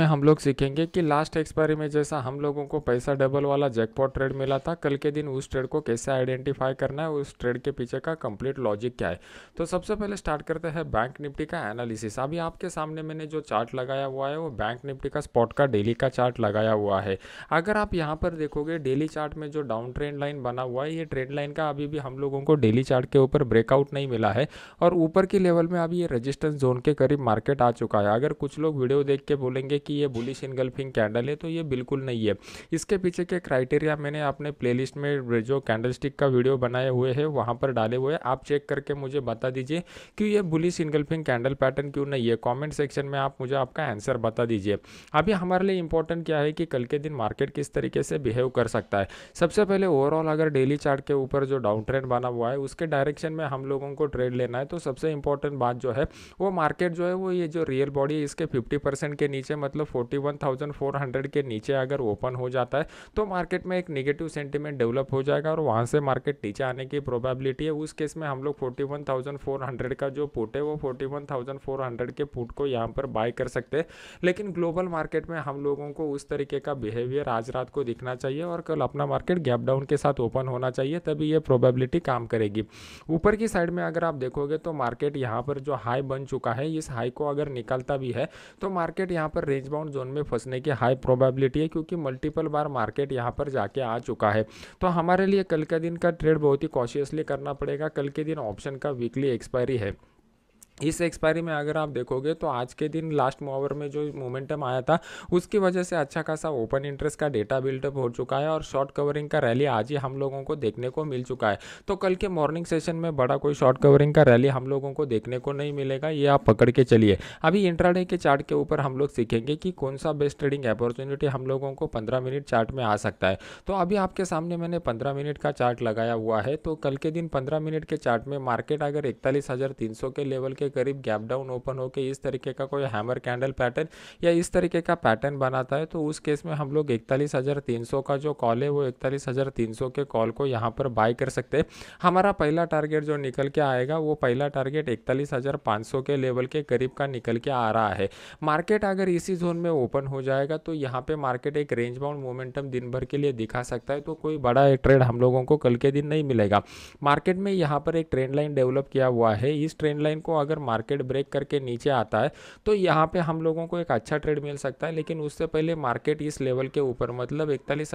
में हम लोग सीखेंगे कि लास्ट एक्सपायरी में जैसा हम लोगों को पैसा डबल वाला जैकपॉट ट्रेड मिला था कल के दिन उस ट्रेड को कैसे आइडेंटिफाई करना है उस ट्रेड के पीछे का कंप्लीट लॉजिक क्या है तो सबसे पहले स्टार्ट करते हैं बैंक निफ्टी का एनालिसिस अभी आपके सामने मैंने जो चार्ट लगाया हुआ है वो बैंक निफ्टी का स्पॉट का डेली का चार्ट लगाया हुआ है अगर आप यहाँ पर देखोगे डेली चार्ट में जो डाउन ट्रेंड लाइन बना हुआ है ये ट्रेंड लाइन का अभी भी हम लोगों को डेली चार्ट के ऊपर ब्रेकआउट नहीं मिला है और ऊपर के लेवल में अभी ये रजिस्टेंस जोन के करीब मार्केट आ चुका है अगर कुछ लोग वीडियो देख के बोलेंगे कि ये बुलिश इनगल्फिंग कैंडल है तो ये बिल्कुल नहीं है इसके पीछे के क्राइटेरिया मैंने अपने प्लेलिस्ट में जो कैंडल का वीडियो बनाए हुए हैं वहाँ पर डाले हुए आप चेक करके मुझे बता दीजिए कि ये बुलिश इनगल्फिंग कैंडल पैटर्न क्यों नहीं है कॉमेंट सेक्शन में आप मुझे आपका आंसर बता दीजिए अभी हमारे लिए इंपॉर्टेंट क्या है कि कल के दिन मार्केट किस तरीके से बिहेव कर सकता है सबसे पहले ओवरऑल अगर डेली चार्ट के ऊपर जो डाउन ट्रेंड बना हुआ है उसके डायरेक्शन में हम लोगों को ट्रेड लेना है तो सबसे इंपॉर्टेंट बात जो है वो मार्केट जो है वो ये जो रियल बॉडी है इसके फिफ्टी के नीचे मतलब मतलब 41,400 के नीचे अगर ओपन हो जाता है तो मार्केट में एक निगेटिव सेंटीमेंट डेवलप हो जाएगा और वहाँ से मार्केट नीचे आने की प्रोबेबिलिटी है उस केस में हम लोग 41,400 का जो पुट है वो 41,400 के पुट को यहाँ पर बाय कर सकते हैं लेकिन ग्लोबल मार्केट में हम लोगों को उस तरीके का बिहेवियर आज रात को दिखना चाहिए और कल अपना मार्केट गैप डाउन के साथ ओपन होना चाहिए तभी ये प्रोबेबिलिटी काम करेगी ऊपर की साइड में अगर आप देखोगे तो मार्केट यहाँ पर जो हाई बन चुका है इस हाई को अगर निकलता भी है तो मार्केट यहाँ पर रेंज रेंज बाउंड जोन में फंसने की हाई प्रोबेबिलिटी है क्योंकि मल्टीपल बार मार्केट यहाँ पर जाके आ चुका है तो हमारे लिए कल का दिन का ट्रेड बहुत ही कॉशियसली करना पड़ेगा कल के दिन ऑप्शन का वीकली एक्सपायरी है इस एक्सपायरी में अगर आप देखोगे तो आज के दिन लास्ट मोवर में जो मोमेंटम आया था उसकी वजह से अच्छा खासा ओपन इंटरेस्ट का डेटा बिल्डअप हो चुका है और शॉर्ट कवरिंग का रैली आज ही हम लोगों को देखने को मिल चुका है तो कल के मॉर्निंग सेशन में बड़ा कोई शॉर्ट कवरिंग का रैली हम लोगों को देखने को नहीं मिलेगा ये आप पकड़ के चलिए अभी इंट्राडे के चार्ट के ऊपर हम लोग सीखेंगे कि कौन सा बेस्ट ट्रेडिंग अपॉर्चुनिटी हम लोगों को पंद्रह मिनट चार्ट में आ सकता है तो अभी आपके सामने मैंने पंद्रह मिनट का चार्ट लगाया हुआ है तो कल के दिन पंद्रह मिनट के चार्ट में मार्केट अगर इकतालीस के लेवल के के करीब गैप डाउन ओपन होकर इस तरीके का कोई हैमर कैंडल पैटर्न या इस तरीके का पैटर्न बनाता है तो उस केस में हम लोग इकतालीस का जो कॉल है वो इकतालीस के कॉल को यहाँ पर बाय कर सकते हैं हमारा पहला टारगेट जो निकल के आएगा वो पहला टारगेट इकतालीस के लेवल के करीब का निकल के आ रहा है मार्केट अगर इसी जोन में ओपन हो जाएगा तो यहाँ पे मार्केट एक रेंज बाउंड मोमेंटम दिन भर के लिए दिखा सकता है तो कोई बड़ा ट्रेड हम लोगों को कल के दिन नहीं मिलेगा मार्केट में यहाँ पर एक ट्रेंड लाइन डेवलप किया हुआ है इस ट्रेंड लाइन को अगर अगर मार्केट ब्रेक करके नीचे आता है तो यहाँ पे हम लोगों को एक अच्छा ट्रेड मिल सकता है लेकिन उससे पहले मार्केट इस लेवल के ऊपर मतलब इकतालीस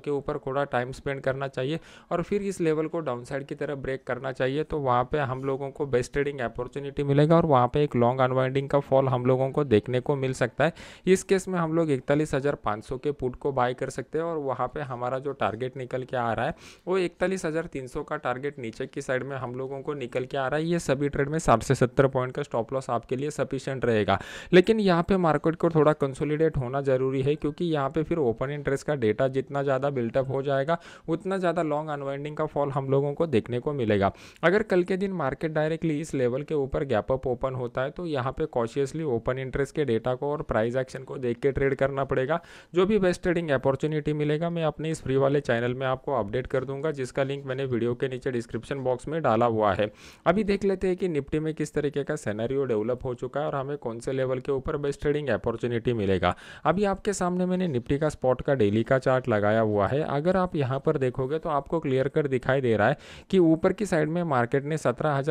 के ऊपर थोड़ा टाइम स्पेंड करना चाहिए और फिर इस लेवल को डाउन की तरफ ब्रेक करना चाहिए तो वहाँ पर हम लोगों को बेस्ट ट्रेडिंग अपॉर्चुनिटी मिलेगा और वहाँ पर एक लॉन्ग अनवाइंडिंग का फॉल हम लोगों को देखने को मिल सकता है इस केस में हम लोग इकतालीस के पुट को बाय कर सकते हैं और वहाँ पर हमारा जो टारगेट निकल के आ रहा है वो इकतालीस का टारगेट नीचे की साइड में हम लोगों को निकल के आ रहा है ये सभी ट्रेड में साठ से सत्तर सत्तर पॉइंट का स्टॉप लॉस आपके लिए सफिशियंट रहेगा लेकिन यहाँ पे मार्केट को थोड़ा कंसोलिडेट होना ज़रूरी है क्योंकि यहाँ पे फिर ओपन इंटरेस्ट का डेटा जितना ज़्यादा बिल्टअप हो जाएगा उतना ज़्यादा लॉन्ग अनवाइंडिंग का फॉल हम लोगों को देखने को मिलेगा अगर कल के दिन मार्केट डायरेक्टली इस लेवल के ऊपर गैप अप ओपन होता है तो यहाँ पर कॉशियसली ओपन इंटरेस्ट के डेटा को और प्राइज एक्शन को देख के ट्रेड करना पड़ेगा जो भी बेस्ट ट्रेडिंग अपॉर्चुनिटी मिलेगा मैं अपने इस फ्री वाले चैनल में आपको अपडेट कर दूंगा जिसका लिंक मैंने वीडियो के नीचे डिस्क्रिप्शन बॉक्स में डाला हुआ है अभी देख लेते हैं कि निफ्टी में किस तरह तरीके का सैनरियो डेवलप हो चुका है और हमें कौन से लेवल के ऊपर बेस्ट ट्रेडिंग अपॉर्चुनिटी मिलेगा अभी आपके सामने मैंने निफ्टी का स्पॉट का डेली का चार्ट लगाया हुआ है अगर आप यहाँ पर देखोगे तो आपको क्लियर कर दिखाई दे रहा है कि ऊपर की साइड में मार्केट ने सत्रह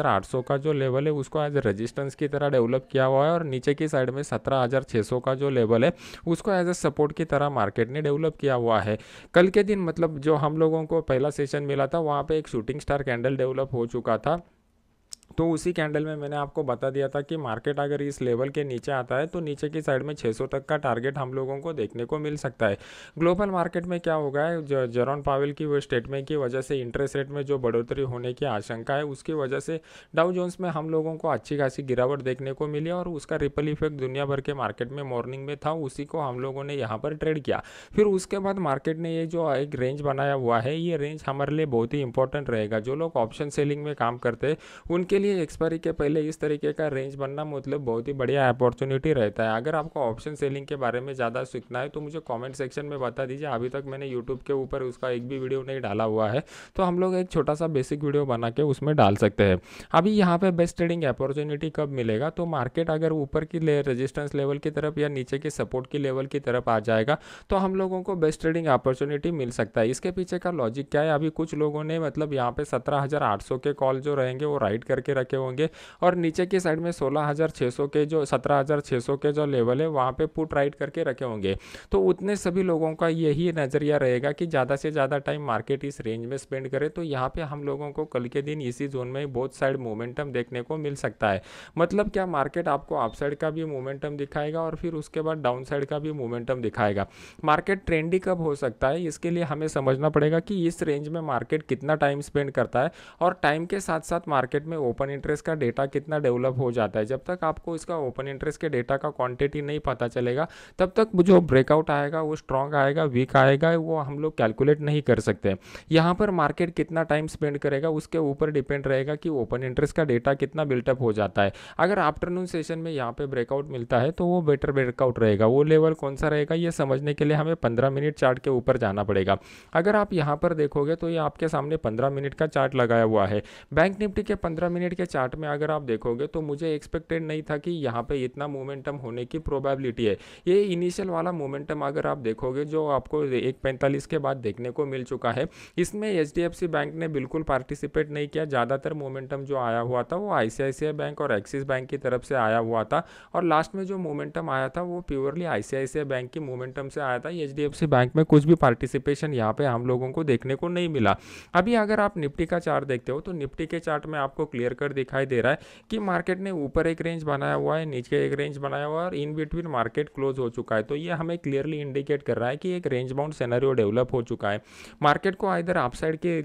का जो लेवल है उसको एज रजिस्टेंस की तरह डेवलप किया हुआ है और नीचे की साइड में सत्रह का जो लेवल है उसको एज ए सपोर्ट की तरह मार्केट ने डेवलप किया हुआ है कल के दिन मतलब जो हम लोगों को पहला सेशन मिला था वहाँ पर एक शूटिंग स्टार कैंडल डेवलप हो चुका था तो उसी कैंडल में मैंने आपको बता दिया था कि मार्केट अगर इस लेवल के नीचे आता है तो नीचे की साइड में 600 तक का टारगेट हम लोगों को देखने को मिल सकता है ग्लोबल मार्केट में क्या होगा है जेरोन पावेल की वो स्टेटमेंट की वजह से इंटरेस्ट रेट में जो बढ़ोतरी होने की आशंका है उसकी वजह से डाउ जोन्स में हम लोगों को अच्छी खासी गिरावट देखने को मिली और उसका रिपल इफेक्ट दुनिया भर के मार्केट में मॉर्निंग में था उसी को हम लोगों ने यहाँ पर ट्रेड किया फिर उसके बाद मार्केट ने ये जो एक रेंज बनाया हुआ है ये रेंज हमारे लिए बहुत ही इंपॉर्टेंट रहेगा जो लोग ऑप्शन सेलिंग में काम करते हैं उनके लिए एक्सपायरी के पहले इस तरीके का रेंज बनना मतलब बहुत ही बढ़िया अपॉर्चुनिटी रहता है अगर आपको ऑप्शन सेलिंग के बारे में ज़्यादा सीखना है तो मुझे कमेंट सेक्शन में बता दीजिए अभी तक मैंने यूट्यूब के ऊपर उसका एक भी वीडियो नहीं डाला हुआ है तो हम लोग एक छोटा सा बेसिक वीडियो बना के उसमें डाल सकते हैं अभी यहाँ पर बेस्ट ट्रेडिंग अपॉर्चुनिटी कब मिलेगा तो मार्केट अगर ऊपर की रजिस्टेंस लेवल की तरफ या नीचे के सपोर्ट की लेवल की तरफ आ जाएगा तो हम लोगों को बेस्ट ट्रेडिंग अपॉर्चुनिटी मिल सकता है इसके पीछे का लॉजिक क्या है अभी कुछ लोगों ने मतलब यहाँ पे सत्रह के कॉल जो रहेंगे वो राइट करके के रखे होंगे और नीचे की साइड में सोलह के जो सत्रह के जो लेवल है वहाँ पर पुट राइट करके रखे होंगे तो उतने सभी लोगों का यही नज़रिया रहेगा कि ज़्यादा से ज़्यादा टाइम मार्केट इस रेंज में स्पेंड करे तो यहाँ पर हम लोगों को कल के दिन इसी जोन में बहुत साइड मोमेंटम देखने को मिल सकता है मतलब क्या मार्केट आपको अपसाइड का भी मोमेंटम दिखाएगा और फिर उसके बाद डाउन साइड का भी मोमेंटम दिखाएगा मार्केट ट्रेंडी कब हो सकता है इसके लिए हमें समझना पड़ेगा कि इस रेंज में मार्केट कितना टाइम स्पेंड करता है और टाइम के साथ साथ मार्केट में ओपन ओपन इंटरेस्ट का डेटा कितना डेवलप हो जाता है जब तक आपको इसका ओपन इंटरेस्ट के डेटा का क्वांटिटी नहीं पता चलेगा तब तक जो ब्रेकआउट आएगा वो स्ट्रांग आएगा वीक आएगा वो हम लोग कैलकुलेट नहीं कर सकते यहाँ पर मार्केट कितना टाइम स्पेंड करेगा उसके ऊपर डिपेंड रहेगा कि ओपन इंटरेस्ट का डेटा कितना बिल्टअप हो जाता है अगर आफ्टरनून सेशन में यहाँ पर ब्रेकआउट मिलता है तो वो बेटर ब्रेकआउट रहेगा वो लेवल कौन सा रहेगा ये समझने के लिए हमें पंद्रह मिनट चार्ट के ऊपर जाना पड़ेगा अगर आप यहाँ पर देखोगे तो ये आपके सामने पंद्रह मिनट का चार्ट लगाया हुआ है बैंक निफ्टी के पंद्रह मिनट मिनट के चार्ट में अगर आप देखोगे तो मुझे एक्सपेक्टेड नहीं था कि यहाँ पे इतना मोमेंटम होने की प्रोबेबिलिटी है ये इनिशियल वाला मोमेंटम अगर आप देखोगे जो आपको एक पैंतालीस के बाद देखने को मिल चुका है इसमें एच बैंक ने बिल्कुल पार्टिसिपेट नहीं किया ज़्यादातर मोमेंटम जो आया हुआ था वो आई बैंक और एक्सिस बैंक की तरफ से आया हुआ था और लास्ट में जो मोमेंटम आया था वो प्योरली आई बैंक की मोमेंटम से आया था एच बैंक में कुछ भी पार्टिसिपेशन यहाँ पे हम लोगों को देखने को नहीं मिला अभी अगर आप निफ्टी का चार्ट देखते हो तो निफ्टी के चार्ट में आपको क्लियर क्लियर कर दिखाई दे रहा है कि मार्केट ने ऊपर एक रेंज बनाया हुआ है नीचे एक रेंज बनाया हुआ है और इन बिटवीन मार्केट क्लोज हो चुका है तो ये हमें क्लियरली इंडिकेट कर रहा है कि एक रेंज बाउंड सेनरियो डेवलप हो चुका है मार्केट को आइधर आप के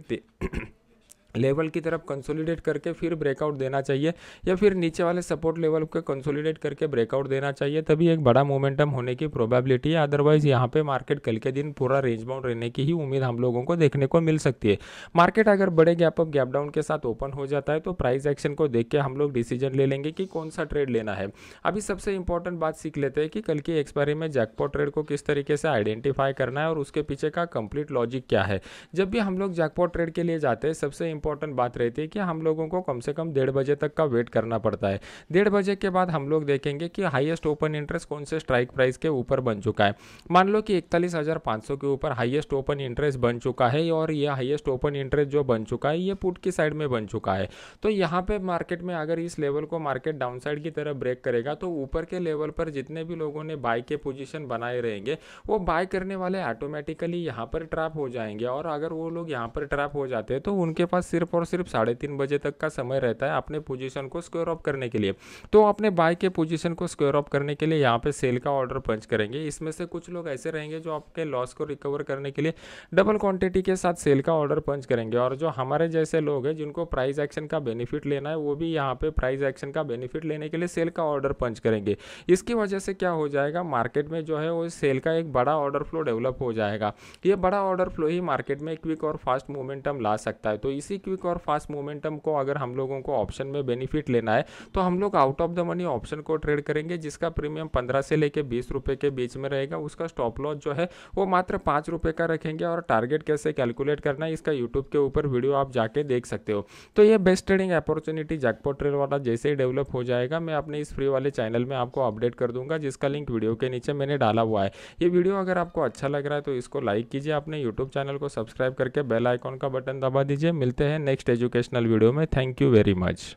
लेवल की तरफ कंसोलिडेट करके फिर ब्रेकआउट देना चाहिए या फिर नीचे वाले सपोर्ट लेवल को कंसोलिडेट करके ब्रेकआउट देना चाहिए तभी एक बड़ा मोमेंटम होने की प्रोबेबिलिटी है अदरवाइज यहाँ पे मार्केट कल के दिन पूरा रेंज बाउंड रहने की ही उम्मीद हम लोगों को देखने को मिल सकती है मार्केट अगर बड़े गैप अप गैप डाउन के साथ ओपन हो जाता है तो प्राइस एक्शन को देख के हम लोग डिसीजन ले लेंगे कि कौन सा ट्रेड लेना है अभी सबसे इंपॉर्टेंट बात सीख लेते हैं कि कल की एक्सपायरी में जैकपॉट ट्रेड को किस तरीके से आइडेंटिफाई करना है और उसके पीछे का कंप्लीट लॉजिक क्या है जब भी हम लोग जैकपॉट ट्रेड के लिए जाते हैं सबसे इंपॉर्टेंट बात रहती है कि हम लोगों को कम से कम डेढ़ बजे तक का वेट करना पड़ता है डेढ़ बजे के बाद हम लोग देखेंगे कि हाइएस्ट ओपन इंटरेस्ट कौन से स्ट्राइक प्राइस के ऊपर बन चुका है मान लो कि इकतालीस के ऊपर हाइएस्ट ओपन इंटरेस्ट बन चुका है और ये हाइएस्ट ओपन इंटरेस्ट जो बन चुका है ये पुट की साइड में बन चुका है तो यहाँ पर मार्केट में अगर इस लेवल को मार्केट डाउन साइड की तरफ ब्रेक करेगा तो ऊपर के लेवल पर जितने भी लोगों ने बाय के पोजीशन बनाए रहेंगे वो बाय करने वाले ऑटोमेटिकली यहाँ पर ट्रैप हो जाएंगे और अगर वो लोग यहाँ पर ट्रैप हो जाते हैं तो उनके पास सिर्फ और सिर्फ साढ़े तीन बजे तक का समय रहता है अपने पोजीशन को स्क्वेयर ऑफ करने के लिए तो अपने बाय के पोजीशन को स्क्वेयर ऑफ करने के लिए यहाँ पे सेल का ऑर्डर पंच करेंगे इसमें से कुछ लोग ऐसे रहेंगे जो आपके लॉस को रिकवर करने के लिए डबल क्वांटिटी के साथ सेल का ऑर्डर पंच करेंगे और जो हमारे जैसे लोग हैं जिनको प्राइज एक्शन का बेनिफिट लेना है वो भी यहाँ पर प्राइज एक्शन का बेनिफिट लेने के लिए सेल का ऑर्डर पंच करेंगे इसकी वजह से क्या हो जाएगा मार्केट में जो है वो सेल का एक बड़ा ऑर्डर फ्लो डेवलप हो जाएगा ये बड़ा ऑर्डर फ्लो ही मार्केट में क्विक और फास्ट मोमेंटम ला सकता है तो इसी क्विक और फास्ट मोमेंटम को अगर हम लोगों को ऑप्शन में बेनिफिट लेना है तो हम लोग out of the money option को ट्रेड करेंगे जिसका प्रीमियम पंद्रह से लेकर बीस रुपये के बीच में रहेगा उसका स्टॉप लॉस जो है वो मात्र पाँच रुपये का रखेंगे और टारगेट कैसे कैलकुलेट करना है इसका यूट्यूब के ऊपर वीडियो आप जाके देख सकते हो तो ये best trading opportunity jackpot trade वाला जैसे ही डेवलप हो जाएगा मैं अपने इस फ्री वाले चैनल में आपको अपडेट कर दूंगा जिसका लिंक वीडियो के नीचे मैंने डाला हुआ है ये वीडियो अगर आपको अच्छा लग रहा है तो इसको लाइक कीजिए अपने यूट्यूब चैनल को सब्सक्राइब करके बेल आइकॉन का बटन दबा दीजिए मिलते मिलते हैं नेक्स्ट एजुकेशनल वीडियो में थैंक यू वेरी मच